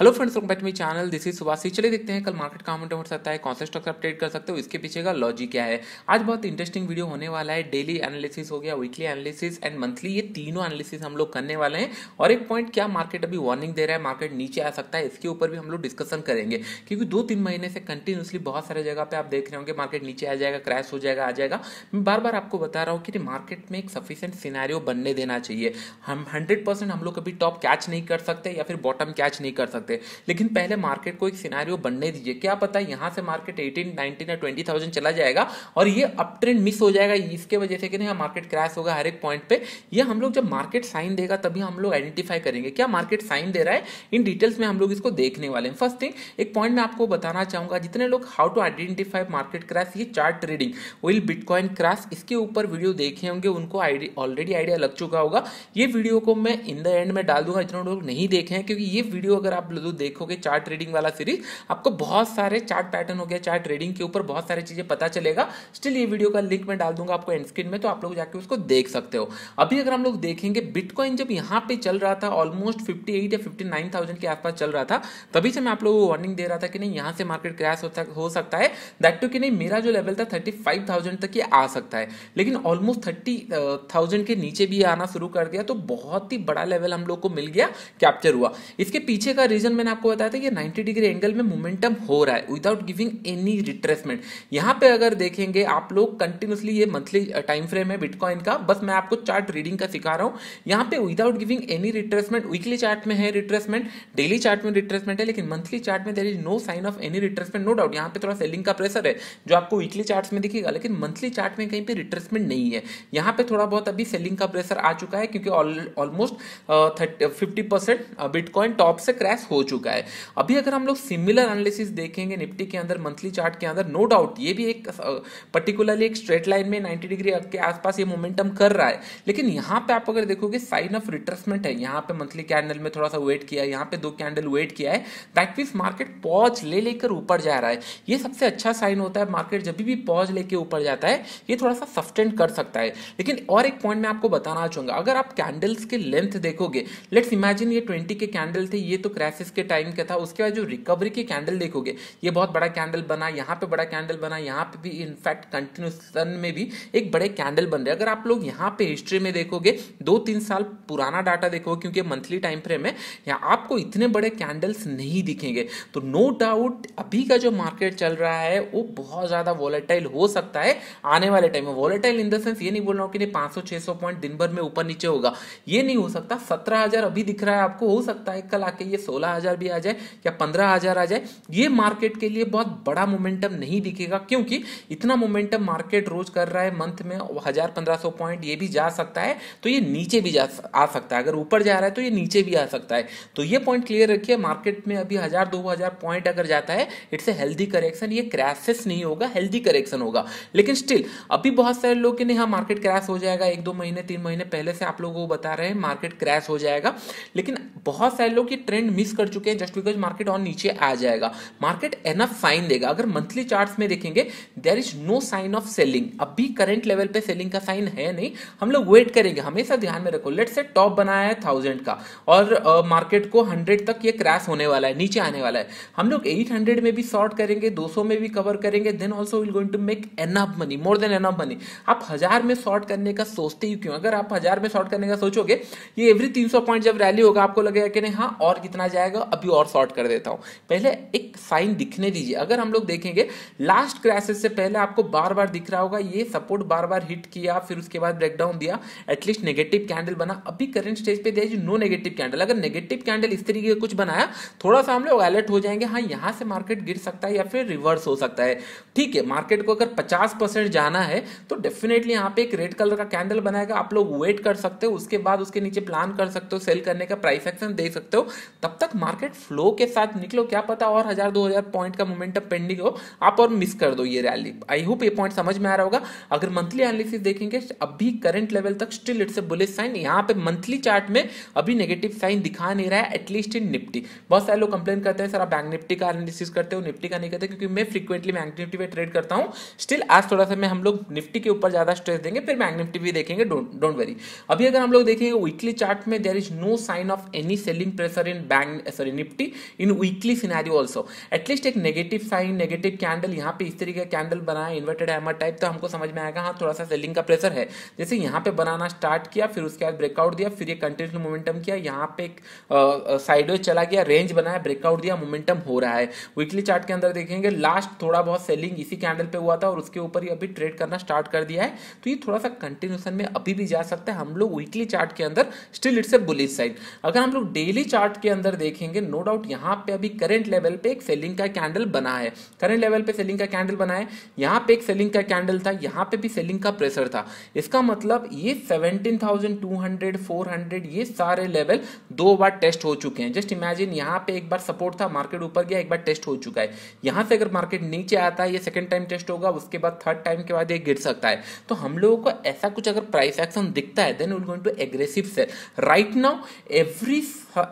hello friends welcome back to me channel this is Subhash चलिए देखते हैं कल मार्केट कहाँ मोटा सकता है कौन सा स्टॉक अपडेट कर सकते हो इसके पीछे का लॉजिक क्या है आज बहुत इंटरेस्टिंग वीडियो होने वाला है डेली एनालिसिस हो गया वीकली एनालिसिस एंड मंथली ये तीनों एनालिसिस हम लोग करने वाले हैं और एक पॉइंट क्या मार्केट अभी वार्निंग दे रहा है मार्केट नीचे आ सकता है इसके ऊपर भी हम लोग डिस्कशन करेंगे क्योंकि दो तीन महीने से कंटिन्यूसली बहुत सारे जगह पर आप देख रहे होंगे मार्केट नीचे आ जाएगा क्रैश हो जाएगा आ जाएगा मैं बार बार आपको बता रहा हूँ कि मार्केट में एक सफिशियंट सिनारियो बनने देना चाहिए हम हंड्रेड हम लोग कभी टॉप कैच नहीं कर सकते या फिर बॉटम कैच नहीं कर सकते सकते लेकिन पहले मार्केट को एक सिनारियो बनने दीजिए क्या पता है यहाँ से मार्केट एटीन नाइनटीन या ट्वेंटी थाउजेंड चला जाएगा और ये अप ट्रेंड मिस हो जाएगा इसके वजह से कि नहीं मार्केट क्रैश होगा हर एक पॉइंट पे ये हम लोग जब मार्केट साइन देगा तभी हम लोग आइडेंटिफाई करेंगे क्या मार्केट साइन दे रहा है इन डिटेल्स में हम लोग इसको देखने वाले हैं फर्स्ट थिंग एक पॉइंट मैं आपको बताना चाहूंगा जितने लोग how to identify market crash ये chart trading will bitcoin crash इसके ऊपर वीडियो देखे होंगे उनको ऑलरेडी आइडिया लग चुका होगा ये वीडियो को मैं इन द एंड में डाल दूंगा जितने लोग नहीं देखे हैं क्योंकि ये वीडियो अगर आप लोग देखोगे चार्ट ट्रेडिंग वाला सीरीज आपको बहुत सारे चार्ट पैटर्न हो गया चार्ट ट्रेडिंग के ऊपर बहुत सारी चीजें पता चलेगा स्टिल ये वीडियो का लिंक मैं डाल दूंगा आपको एंड स्क्रीन में तो आप लोग जाके उसको देख सकते हो अभी अगर हम लोग देखेंगे बिटकॉइन जब यहाँ पे चल रहा था ऑलमोस्ट फिफ्टी या फिफ्टी के आसपास चल रहा था तभी से मैं आप लोगों को वार्निंग दे रहा था कि नहीं यहाँ से मार्केट क्रैश हो सकता है दैट टू कि नहीं मेरा जो लेवल था थर्टी तक ये आ सकता है लेकिन ऑलमोस्ट थर्टी थाउजेंड के नीचे भी आना शुरू कर दिया तो बहुत ही बड़ा लेवल हम लोग को मिल गया कैप्चर हुआ इसके पीछे का रीजन रीजन मैंने आपको बताया था कि 90 डिग्री एंगल में मोमेंटम हो रहा है विदाउट गिविंग एनी रिट्रेसमेंट यहां पे अगर देखेंगे आप लोग कंटिन्यूसली ये मंथली टाइम फ्रेम है बिटकॉइन का बस मैं आपको चार्ट रीडिंग का सिखा रहा हूं यहां पे without giving any retracement weekly chart में है रिट्रेसमेंट डेली चार्ट में रिट्रेसमेंट है लेकिन मंथली चार्ट में there is no sign of any retracement no doubt यहाँ पे थोड़ा सेलिंग का प्रेशर है जो आपको वीकली चार्ट में दिखेगा लेकिन मंथली चार्ट में कहीं पर रिट्रेसमेंट नहीं है यहाँ पे थोड़ा बहुत अभी सेलिंग का प्रेशर आ चुका है क्योंकि almost fifty percent bitcoin top से क्रैश हो हो चुका है अभी अगर हम लोग सिमिलर एनालिसिस देखेंगे निफ्टी के अंदर मंथली चार्ट के अंदर नो डाउट ये भी एक पर्टिकुलरली एक स्ट्रेट लाइन में 90 डिग्री के आसपास ये मोमेंटम कर रहा है लेकिन यहाँ पे आप अगर देखोगे साइन ऑफ रिट्रेसमेंट है यहाँ पे मंथली कैंडल में थोड़ा सा वेट किया है यहाँ पे दो कैंडल वेट किया है दैट मीन्स मार्केट पॉज ले लेकर ऊपर जा रहा है ये सबसे अच्छा साइन होता है मार्केट जब भी पॉज लेके ऊपर जाता है ये थोड़ा सा सस्टेंड कर सकता है लेकिन और एक पॉइंट मैं आपको बताना चाहूंगा अगर आप कैंडल्स के लेंथ देखोगे लेट्स इमेजिन ये ट्वेंटी के कैंडल थे ये तो क्रैश क्राइसिस के टाइम का था उसके बाद जो रिकवरी की कैंडल देखोगे ये बहुत बड़ा कैंडल बना यहाँ पे बड़ा कैंडल बना यहाँ पे भी इनफैक्ट कंटिन्यूस सन में भी एक बड़े कैंडल बन रहे अगर आप लोग यहाँ पे हिस्ट्री में देखोगे दो तीन साल पुराना डाटा देखोगे क्योंकि मंथली टाइम फ्रेम है यहाँ आपको इतने बड़े कैंडल्स नहीं दिखेंगे तो नो डाउट अभी का जो मार्केट चल रहा है वो बहुत ज़्यादा वॉलेटाइल हो सकता है आने वाले टाइम में वॉलेटाइल इन द सेंस ये नहीं बोल रहा हूँ कि पाँच सौ सौ पॉइंट दिन भर में ऊपर नीचे होगा ये नहीं हो सकता सत्रह अभी दिख रहा है आपको हो सकता है कल आके ये सोलह हजार भी आ जाए या पंद्रह हजार आ जाए ये मार्केट के लिए बहुत बड़ा मोमेंटम नहीं दिखेगा क्योंकि इतना मोमेंटम मार्केट रोज कर रहा है मंथ में हजार पंद्रह सौ पॉइंट ये भी जा सकता है तो ये नीचे भी जा आ सकता है अगर ऊपर जा रहा है तो ये नीचे भी आ सकता है तो ये पॉइंट क्लियर रखिए मार्केट में अभी हजार दो हजार पॉइंट अगर जाता है इट्स ए हेल्दी करेक्शन ये क्रैसेस नहीं होगा हेल्दी करेक्शन होगा लेकिन स्टिल अभी बहुत सारे लोग ने हाँ मार्केट क्रैश हो जाएगा एक दो महीने तीन महीने पहले से आप लोगों को बता रहे हैं मार्केट क्रैश हो जाएगा लेकिन बहुत सारे लोग ये ट्रेंड मिस कर कर चुके हैं जस्ट बिकॉज मार्केट और नीचे आ जाएगा मार्केट एनफ साइन देगा अगर मंथली चार्ट में देखेंगे there is no sign of selling अभी भी करेंट लेवल पे सेलिंग का साइन है नहीं हम लोग वेट करेंगे हमेशा ध्यान में रखो लेट से टॉप बनाया है थाउजेंड का और मार्केट uh, को हंड्रेड तक ये क्रैश होने वाला है नीचे आने वाला है हम लोग एट हंड्रेड में भी शॉर्ट करेंगे दो सौ में भी कवर करेंगे then also will going to make enough money more than enough money आप हजार में शॉर्ट करने का सोचते ही क्यों अगर आप हजार में शॉर्ट करने का सोचोगे ये एवरी तीन सौ पॉइंट जब रैली होगा आपको लगेगा कि नहीं हाँ और कितना जाएगा आएगा अभी और शॉर्ट कर देता हूं पहले एक साइन दिखने दीजिए अगर हम लोग देखेंगे लास्ट क्राइसिस से पहले आपको बार बार दिख रहा होगा ये सपोर्ट बार बार हिट किया फिर उसके बाद ब्रेकडाउन दिया एटलीस्ट नेगेटिव कैंडल बना अभी करंट स्टेज पे दिया नो नेगेटिव कैंडल अगर नेगेटिव कैंडल इस तरीके का कुछ बनाया थोड़ा सा हम लोग अलर्ट हो जाएंगे हाँ यहां से मार्केट गिर सकता है या फिर रिवर्स हो सकता है ठीक है मार्केट को अगर पचास जाना है तो डेफिनेटली यहाँ पे एक रेड कलर का कैंडल बनाएगा आप लोग वेट कर सकते हो उसके बाद उसके नीचे प्लान कर सकते हो सेल करने का प्राइस एक्शन दे सकते हो तब तक मार्केट फ्लो के साथ निकलो क्या पता और हजार दो हजार पॉइंट का मोमेंटम पेंडिंग हो आप और मिस कर दो ये रैली आई होप ये पॉइंट समझ में आ रहा होगा अगर मंथली एनालिसिस देखेंगे अभी करंट लेवल तक स्टिल इट्स बुलेट साइन यहाँ पे मंथली चार्ट में अभी नेगेटिव साइन दिखा नहीं रहा है एटलीस्ट इन निफ्टी बहुत सारे लोग कंप्लेन करते हैं सर आप बैंक निफ्टी का एनालिसिस करते हो निफ्टी का नहीं करते क्योंकि मैं फ्रीक्वेंटली बैंक निफ्टी पे ट्रेड करता हूँ स्टिल आज थोड़ा सा मैं हम लोग निफ्टी के ऊपर ज्यादा स्ट्रेस देंगे फिर बैंक निफ्टी भी देखेंगे डोंट वरी अभी अगर हम लोग देखेंगे वीकली चार्ट में there is no sign of any selling pressure in bank sorry Nifty in weekly scenario also at least एक नेगेटिव साइन नेगेटिव कैंडल यहाँ पे इस तरीके का कैंडल बना है इन्वर्टेड एमर टाइप तो हमको समझ में आएगा हाँ थोड़ा सा सेलिंग का प्रेशर है जैसे यहाँ पे बनाना स्टार्ट किया फिर उसके बाद ब्रेकआउट दिया फिर ये कंटिन्यू मोमेंटम किया यहाँ पे एक साइडवे चला गया रेंज बनाया ब्रेकआउट दिया मोमेंटम हो रहा है वीकली चार्ट के अंदर देखेंगे लास्ट थोड़ा बहुत सेलिंग इसी कैंडल पे हुआ था और उसके ऊपर ही अभी ट्रेड करना स्टार्ट कर दिया है तो ये थोड़ा सा कंटिन्यूशन में अभी भी जा सकता है हम लोग वीकली चार्ट के अंदर still it's a bullish side अगर हम लोग डेली चार्ट के अंदर देख देखेंगे नो डाउट यहाँ पे अभी करंट लेवल पे एक सेलिंग का कैंडल बना है करंट लेवल पे सेलिंग का कैंडल बना है यहाँ पे एक सेलिंग का कैंडल था यहाँ पे भी सेलिंग का प्रेशर था इसका मतलब ये 17,200, 400 ये सारे लेवल दो बार टेस्ट हो चुके हैं जस्ट इमेजिन यहाँ पे एक बार सपोर्ट था मार्केट ऊपर गया एक बार टेस्ट हो चुका है यहाँ से अगर मार्केट नीचे आता है ये सेकंड टाइम टेस्ट होगा उसके बाद थर्ड टाइम के बाद ये गिर सकता है तो हम लोगों को ऐसा कुछ अगर प्राइस एक्शन दिखता है then we going to aggressive sell right now every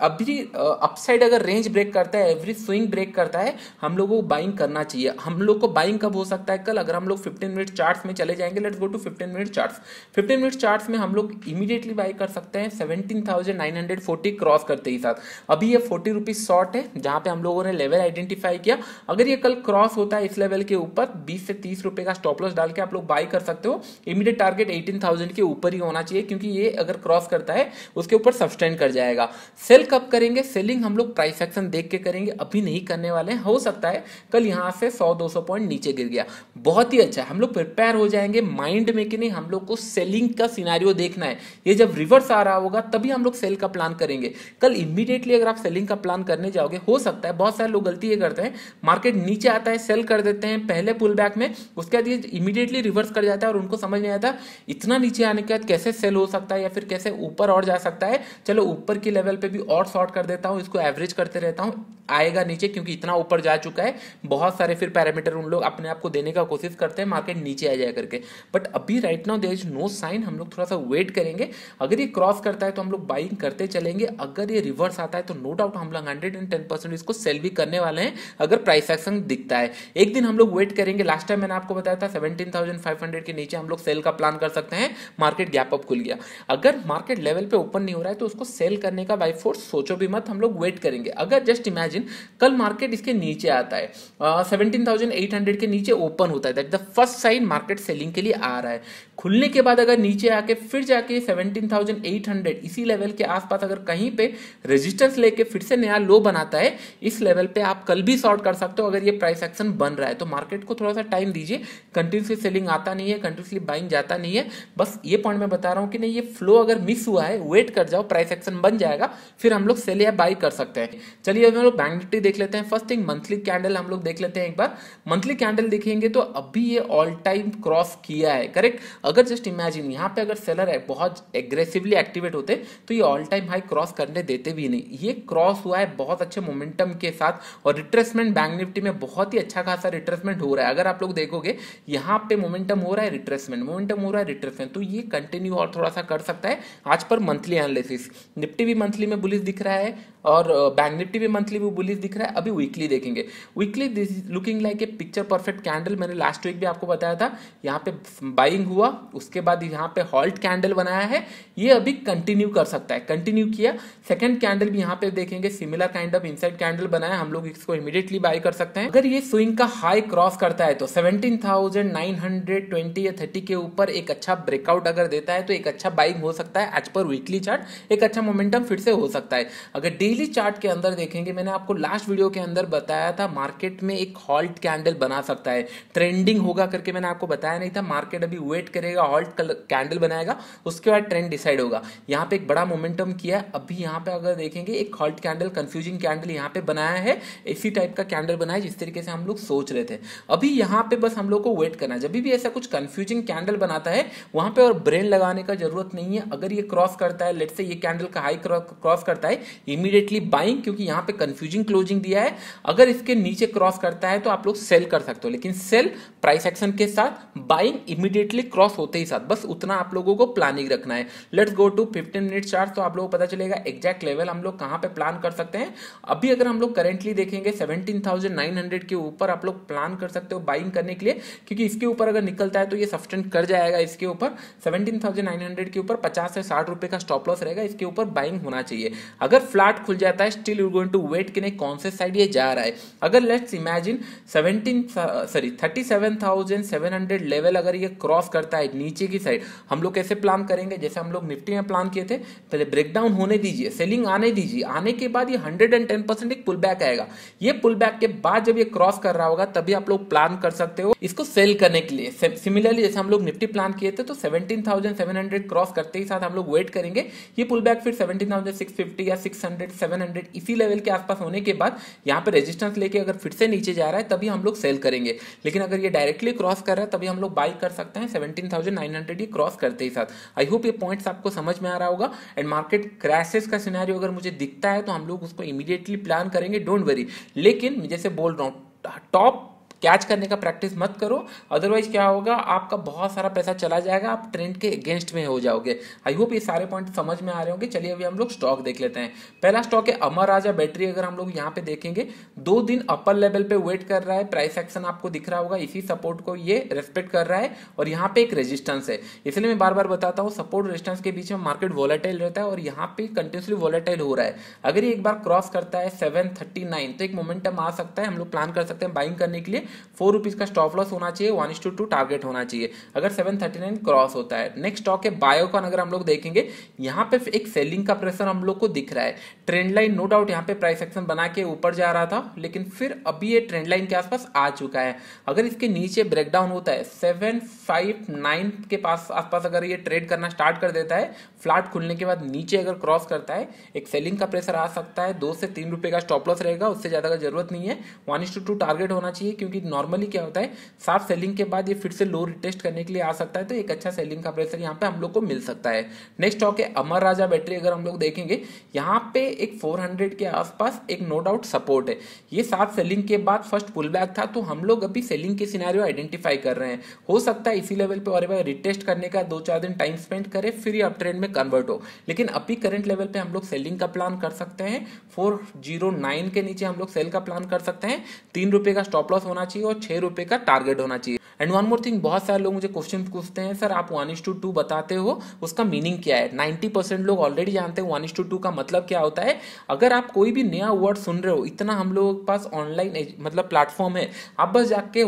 अभी अपसाइड अगर रेंज ब्रेक करता है एवरी स्विंग ब्रेक करता है हम लोगों को बाइंग करना चाहिए हम लोग को बाइंग कब हो सकता है कल अगर हम लोग 15 मिनट चार्ट्स में चले जाएंगे let's go to 15 minute charts 15 minute charts में हम लोग इमीडिएटली बाई कर सकते हैं 17,940 भी क्रॉस करते ही साथ अभी ये फोर्टी रुपीज शॉर्ट है जहां पे हम लोगों ने लेवल आइडेंटिफाई किया अगर ये कल क्रॉस होता है इस लेवल के ऊपर बीस से तीस रुपए का स्टॉप लॉस डाल के आप लोग बाय कर सकते हो इमीडिएट टारगेट एटीन थाउजेंड के ऊपर ही होना चाहिए क्योंकि ये अगर क्रॉस करता है उसके ऊपर सब्सटेंड कर जाएगा सेल कब करेंगे सेलिंग हम लोग प्राइस एक्शन देख के करेंगे अभी नहीं करने वाले हो सकता है कल यहाँ से सौ दो पॉइंट नीचे गिर गया बहुत ही अच्छा हम लोग प्रिपेयर हो जाएंगे माइंड में कि नहीं हम लोग को सेलिंग का सिनारियो देखना है ये जब रिवर्स आ रहा होगा तभी हम लोग सेल का प्लान करेंगे करेंगे कल इमीडिएटली अगर आप सेलिंग का प्लान करने जाओगे हो सकता है बहुत सारे लोग गलती ये करते हैं मार्केट नीचे आता है सेल कर देते हैं पहले पुल बैक में उसके बाद ये इमीडिएटली रिवर्स कर जाता है और उनको समझ नहीं आता इतना नीचे आने के बाद कैसे सेल हो सकता है या फिर कैसे ऊपर और जा सकता है चलो ऊपर की लेवल पर भी और शॉर्ट कर देता हूँ इसको एवरेज करते रहता हूँ आएगा नीचे क्योंकि इतना ऊपर जा चुका है बहुत सारे फिर पैरामीटर उन लोग अपने आप को देने का कोशिश करते हैं मार्केट नीचे आ जाए करके बट अभी right now there is no sign हम लोग थोड़ा सा वेट करेंगे अगर ये क्रॉस करता है तो हम लोग बाइंग करते चलेंगे अगर ये रिवर्स आता है तो नो डाउट हम लोग हंड्रेड एंड टेन परसेंट इसको सेल भी करने वाले हैं अगर प्राइस एक्शन दिखता है एक दिन हम लोग वेट करेंगे लास्ट टाइम मैंने आपको बताया था सेवेंटीन थाउजेंड फाइव हंड्रेड के नीचे हम लोग सेल का प्लान कर सकते हैं मार्केट गैप अप खुल गया अगर मार्केट लेवल पे ओपन नहीं हो रहा है तो उसको सेल करने का बाई फोर्स सोचो भी मत हम लोग वेट करेंगे अगर जस्ट इमेजिन इमेजिन कल मार्केट इसके नीचे आता है सेवनटीन uh, के नीचे ओपन होता है that the first sign market selling के लिए आ रहा है खुलने के बाद अगर नीचे आके फिर जाके 17,800 इसी लेवल के आसपास अगर कहीं पे रेजिस्टेंस लेके फिर से नया लो बनाता है इस लेवल पे आप कल भी शॉर्ट कर सकते हो अगर ये प्राइस एक्शन बन रहा है तो मार्केट को थोड़ा सा टाइम दीजिए कंटिन्यूसली सेलिंग आता नहीं है कंटिन्यूसली बाइंग जाता नहीं है बस ये पॉइंट मैं बता रहा हूँ कि नहीं ये फ्लो अगर मिस हुआ है वेट कर जाओ प्राइस एक्शन बन जाएगा फिर हम लोग सेल या बाई कर सकते हैं चलिए हम लोग बैंक निफ्टी देख लेते हैं फर्स्ट थिंग मंथली कैंडल हम लोग देख लेते हैं एक बार मंथली कैंडल देखेंगे तो अभी ये ऑल टाइम क्रॉस किया है करेक्ट अगर जस्ट इमेजिन यहाँ पे अगर सेलर बहुत एग्रेसिवली एक्टिवेट होते तो ये ऑल टाइम हाई क्रॉस करने देते भी नहीं ये क्रॉस हुआ है बहुत अच्छे मोमेंटम के साथ और रिट्रेसमेंट बैंक निफ्टी में बहुत ही अच्छा खासा रिट्रेसमेंट हो रहा है अगर आप लोग देखोगे यहाँ पे मोमेंटम हो रहा है रिट्रेसमेंट मोमेंटम हो रहा है रिट्रेसमेंट तो ये कंटिन्यू और थोड़ा सा कर सकता है आज पर मंथली एनालिसिस निफ्टी भी मंथली में बुलिस दिख रहा है और बैंक निफ्टी भी मंथली भी बुलिस दिख रहा है अभी वीकली देखेंगे weekly this looking like a picture perfect candle मैंने लास्ट वीक भी आपको बताया था यहाँ पे बाइंग हुआ उसके बाद यहाँ पे हॉल्ट कैंडल बनाया है ये अभी कंटिन्यू कर सकता है कंटिन्यू किया सेकेंड कैंडल भी यहाँ पे देखेंगे similar kind of inside candle बनाया हम लोग इसको इमीडिएटली बाई कर सकते हैं अगर ये स्विंग का हाई क्रॉस करता है तो seventeen thousand nine hundred twenty या थर्टी के ऊपर एक अच्छा ब्रेकआउट अगर देता है तो एक अच्छा बाइंग हो सकता है एज पर वीकली चार्ट एक अच्छा मोमेंटम फिर से हो सकता है अगर डी डेली चार्ट के अंदर देखेंगे मैंने आपको लास्ट वीडियो के अंदर बताया था मार्केट में एक हॉल्ट कैंडल बना सकता है ट्रेंडिंग होगा करके मैंने आपको बताया नहीं था मार्केट अभी वेट करेगा हॉल्ट कैंडल बनाएगा उसके बाद ट्रेंड डिसाइड होगा यहाँ पे एक बड़ा मोमेंटम किया है अभी यहाँ पे अगर देखेंगे एक हॉल्ट कैंडल कंफ्यूजिंग कैंडल यहाँ पे बनाया है इसी टाइप का कैंडल बनाया जिस तरीके से हम लोग सोच रहे थे अभी यहाँ पे बस हम लोग को वेट करना है जब भी ऐसा कुछ कंफ्यूजिंग कैंडल बनाता है वहां पे और ब्रेन लगाने का जरूरत नहीं है अगर ये क्रॉस करता है लेट से ये कैंडल का हाई क्रॉस करता है इमीडिएट इमीडिएटली बाइंग क्योंकि यहां पे कंफ्यूजिंग क्लोजिंग दिया है अगर इसके नीचे क्रॉस करता है तो आप लोग सेल कर सकते हो लेकिन सेल प्राइस एक्शन के साथ बाइंग इमीडिएटली क्रॉस होते ही साथ बस उतना आप लोगों को प्लानिंग रखना है let's go to fifteen minute chart तो आप लोगों को पता चलेगा एग्जैक्ट लेवल हम लोग कहां पर प्लान कर सकते हैं अभी अगर हम लोग करेंटली देखेंगे सेवनटीन के ऊपर आप लोग प्लान कर सकते हो बाइंग करने के लिए क्योंकि इसके ऊपर अगर निकलता है तो ये सब्सटेंट कर जाएगा इसके ऊपर 17,900 के ऊपर पचास से साठ रुपए का स्टॉप लॉस रहेगा इसके ऊपर बाइंग होना चाहिए अगर फ्लैट खुल जाता है still you going to wait कि नहीं कौन से साइड ये जा रहा है अगर let's imagine seventeen sorry thirty seven thousand seven hundred level अगर ये क्रॉस करता है नीचे की साइड हम लोग कैसे प्लान करेंगे जैसे हम लोग निफ्टी में प्लान किए थे पहले ब्रेकडाउन होने दीजिए सेलिंग आने दीजिए आने के बाद ये हंड्रेड एंड टेन परसेंट एक पुल बैक आएगा ये पुल बैक के बाद जब ये क्रॉस कर रहा होगा तभी आप लोग प्लान कर सकते हो इसको सेल करने के लिए सिमिलरली जैसे हम लोग निफ्टी प्लान किए थे तो seventeen thousand seven hundred cross करते ही साथ हम लोग वेट करेंगे ये पुल बैक फिर सेवनटीन थाउजेंड सिक्स फिफ्टी या सिक्स हंड्रेड सेवन इसी लेवल के आसपास होने के बाद यहाँ पे रेजिस्टेंस लेके अगर फिर से नीचे जा रहा है तभी हम लोग सेल करेंगे लेकिन अगर ये डायरेक्टली क्रॉस कर रहा है तभी हम लोग बाई कर सकते हैं seventeen thousand nine hundred cross करते ही साथ आई होप ये पॉइंट्स आपको समझ में आ रहा होगा एंड मार्केट क्रैशेस का सिनेरियो अगर मुझे दिखता है तो हम लोग उसको इमीडिएटली प्लान करेंगे डोंट वरी लेकिन जैसे बोल रहा हूँ टॉप कैच करने का प्रैक्टिस मत करो अदरवाइज क्या होगा आपका बहुत सारा पैसा चला जाएगा आप ट्रेंड के अगेंस्ट में हो जाओगे आई होप ये सारे पॉइंट समझ में आ रहे होंगे चलिए अभी हम लोग स्टॉक देख लेते हैं पहला स्टॉक है अमर राजा बैटरी अगर हम लोग यहाँ पे देखेंगे दो दिन अपर लेवल पे वेट कर रहा है प्राइस एक्शन आपको दिख रहा होगा इसी सपोर्ट को ये रेस्पेक्ट कर रहा है और यहाँ पे एक रेजिस्टेंस है इसलिए मैं बार बार बताता हूँ सपोर्ट रेजिस्टेंस के बीच में मार्केट वॉलेटाइल रहता है और यहाँ पे कंटिन्यूसली वॉलेटाइल हो रहा है अगर ये एक बार क्रॉस करता है सेवन थर्टी नाइन तो एक मोमेंटम आ सकता है हम लोग प्लान कर सकते हैं बाइंग करने के लिए फोर रुपीज का स्टॉप लॉस होना चाहिए वन टू टू टारगेट होना चाहिए अगर सेवन थर्टी नाइन क्रॉस होता है नेक्स्ट स्टॉक है बायोकॉन अगर हम लोग देखेंगे यहाँ पे एक सेलिंग का प्रेशर हम लोग को दिख रहा है ट्रेंड लाइन नो डाउट यहाँ पे प्राइस एक्शन बना के ऊपर जा रहा था लेकिन फिर अभी ये ट्रेंड लाइन के आसपास आ चुका है अगर इसके नीचे ब्रेकडाउन होता है सेवन फाइव नाइन के पास आसपास अगर ये ट्रेड करना स्टार्ट कर देता है फ्लैट खुलने के बाद नीचे अगर क्रॉस करता है एक सेलिंग का प्रेशर आ सकता है दो से तीन रुपए का स्टॉप लॉस रहेगा उससे ज़्यादा का जरूरत नहीं है वन टू टू टारगेट होना चाहिए क्योंकि नॉर्मली क्या होता है साफ सेलिंग के बाद ये फिर से लो रिटेस्ट करने के लिए आ सकता है तो एक अच्छा सेलिंग का प्रेशर यहाँ पे हम लोग को मिल सकता है नेक्स्ट स्टॉक है अमर राजा बैटरी अगर हम लोग देखेंगे यहाँ पे एक 400 के आसपास एक नो डाउट सपोर्ट है ये सात सेलिंग के बाद फर्स्ट पुल बैक था तो हम लोग अभी सेलिंग के सिनेरियो आइडेंटिफाई कर रहे हैं हो सकता है इसी लेवल पे और रिटेस्ट करने का दो चार दिन टाइम स्पेंड करे फिर ये अप ट्रेंड में कन्वर्ट हो लेकिन अभी करंट लेवल पे हम लोग सेलिंग का प्लान कर सकते हैं फोर जीरो नाइन के नीचे हम लोग सेल का प्लान कर सकते हैं तीन रुपए का स्टॉप लॉस होना चाहिए और छह रुपए का टारगेट होना चाहिए एंड वन मोर थिंग बहुत सारे लोग मुझे क्वेश्चन पूछते हैं सर आप वन इज टू टू बताते हो उसका मीनिंग क्या है नाइन्टी परसेंट लोग ऑलरेडी जानते हैं वन इज टू टू का मतलब क्या होता है अगर आप कोई भी नया वर्ड सुन रहे हो इतना हम लोगों के पास ऑनलाइन मतलब प्लेटफॉर्म है आप बस जाके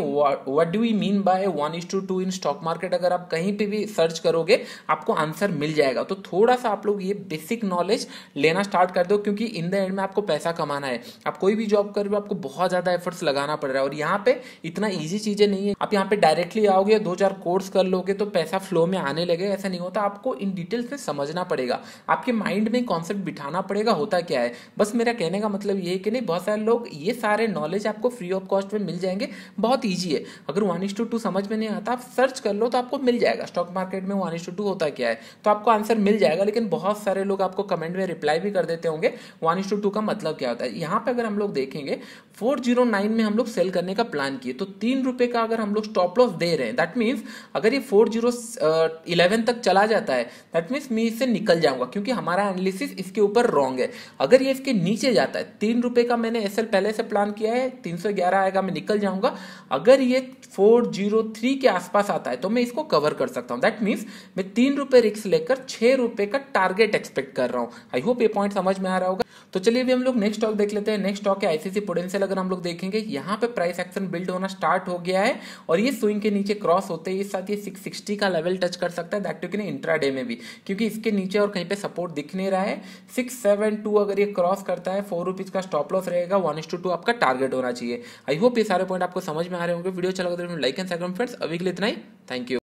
what do you mean by one is to two in stock market अगर आप कहीं पे भी सर्च करोगे आपको आंसर मिल जाएगा तो थोड़ा सा आप लोग ये बेसिक नॉलेज लेना स्टार्ट कर दो क्योंकि इन द एंड में आपको पैसा कमाना है आप कोई भी जॉब कर रहे हो आपको बहुत ज़्यादा एफर्ट्स लगाना पड़ रहा है और यहाँ पे इतना ईजी चीज़ें नहीं है आप यहाँ पे पे डायरेक्टली आओगे या दो चार कोर्स कर लोगे तो पैसा फ्लो में आने लगेगा ऐसा नहीं होता आपको इन डिटेल्स में समझना पड़ेगा आपके माइंड में कॉन्सेप्ट बिठाना पड़ेगा होता क्या है बस मेरा कहने का मतलब ये है कि नहीं बहुत सारे लोग ये सारे नॉलेज आपको फ्री ऑफ कॉस्ट में मिल जाएंगे बहुत ईजी है अगर वन इस टू टू समझ में नहीं आता आप सर्च कर लो तो आपको मिल जाएगा स्टॉक मार्केट में वन इस टू टू होता क्या है तो आपको आंसर मिल जाएगा लेकिन बहुत सारे लोग आपको कमेंट में रिप्लाई भी कर देते होंगे वन इस टू टू का मतलब क्या होता है यहाँ पर अगर हम लोग देखेंगे फोर जीरो नाइन में हम लोग सेल करने का प्लान किए तो तीन रुपये का अगर हम लोग स्टॉक स्टॉप लॉस दे रहे हैं दैट मीन्स अगर ये फोर जीरो इलेवन तक चला जाता है दैट मीन्स मैं इससे निकल जाऊंगा क्योंकि हमारा एनालिसिस इसके ऊपर रॉन्ग है अगर ये इसके नीचे जाता है तीन रुपये का मैंने एस पहले से प्लान किया है तीन सौ ग्यारह आएगा मैं निकल जाऊंगा अगर ये फोर जीरो थ्री के आसपास आता है तो मैं इसको कवर कर सकता हूँ दैट मीन्स मैं तीन रुपये रिक्स लेकर छः रुपये का टारगेट एक्सपेक्ट कर रहा हूँ आई होप ये पॉइंट समझ में आ रहा होगा तो चलिए अभी हम लोग नेक्स्ट स्टॉक देख लेते हैं नेक्स्ट स्टॉक है आईसीसी पोटेंशियल अगर हम लोग देखेंगे यहाँ पे प्राइस एक्शन बिल्ड होना स्टार्ट हो गया है और ये स्विंग के नीचे क्रॉस होते ही साथ ये 660 का लेवल टच कर सकता है दैट टू किन इंट्राडे में भी क्योंकि इसके नीचे और कहीं पर सपोर्ट दिख नहीं रहा है सिक्स सेवन टू अगर ये क्रॉस करता है फोर रुपीज का स्टॉप लॉस रहेगा वन टू टू आपका टारगेट होना चाहिए आई होप ये सारे पॉइंट आपको समझ में आ रहे होंगे वीडियो चला लाइक एंड सैक्रम फ्रेंड्स अभी के लिए इतना ही थैंक यू